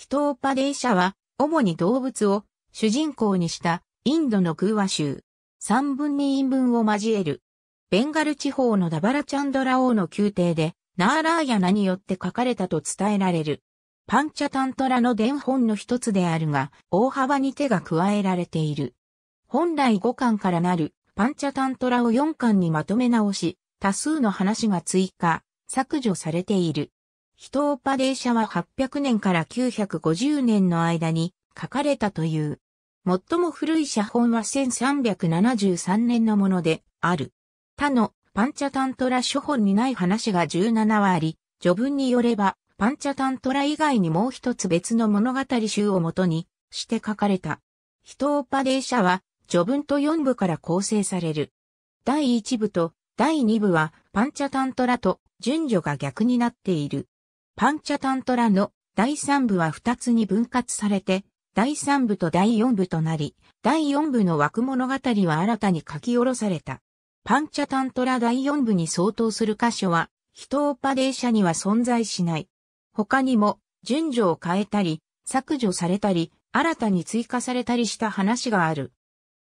ヒトーパデイシャは、主に動物を主人公にしたインドの空話集。三分二陰分を交える。ベンガル地方のダバラチャンドラ王の宮廷で、ナーラーヤナによって書かれたと伝えられる。パンチャタントラの伝本の一つであるが、大幅に手が加えられている。本来5巻からなる、パンチャタントラを4巻にまとめ直し、多数の話が追加、削除されている。ヒトオパデーシャは800年から950年の間に書かれたという。最も古い写本は1373年のものである。他のパンチャタントラ書本にない話が17はあり、序文によれば、パンチャタントラ以外にもう一つ別の物語集をもとにして書かれた。ヒトオパデーシャは序文と4部から構成される。第1部と第2部はパンチャタントラと順序が逆になっている。パンチャタントラの第3部は2つに分割されて、第3部と第4部となり、第4部の枠物語は新たに書き下ろされた。パンチャタントラ第4部に相当する箇所は、人オパデーシャには存在しない。他にも、順序を変えたり、削除されたり、新たに追加されたりした話がある。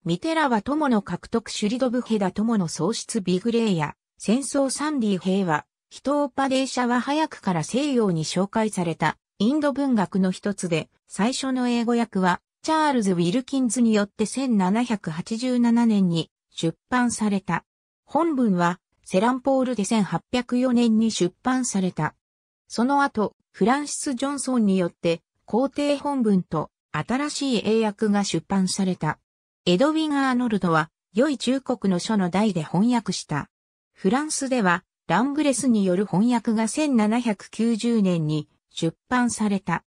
ミテラは友の獲得シュリドブヘダ友の喪失ビグレーや、戦争サンディ平和、ヒトーパデーシャは早くから西洋に紹介されたインド文学の一つで、最初の英語訳はチャールズ・ウィルキンズによって1787年に出版された。本文はセランポールで1804年に出版された。その後、フランシス・ジョンソンによって皇帝本文と新しい英訳が出版された。エドウィン・アーノルドは良い中国の書の題で翻訳した。フランスではラングレスによる翻訳が1790年に出版された。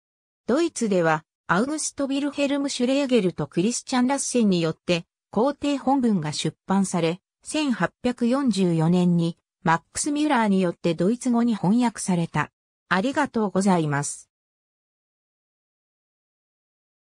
ドイツでは、アウグスト・ヴィルヘルム・シュレーゲルとクリスチャン・ラッセンによって、皇帝本文が出版され、1844年にマックス・ミュラーによってドイツ語に翻訳された。ありがとうございます。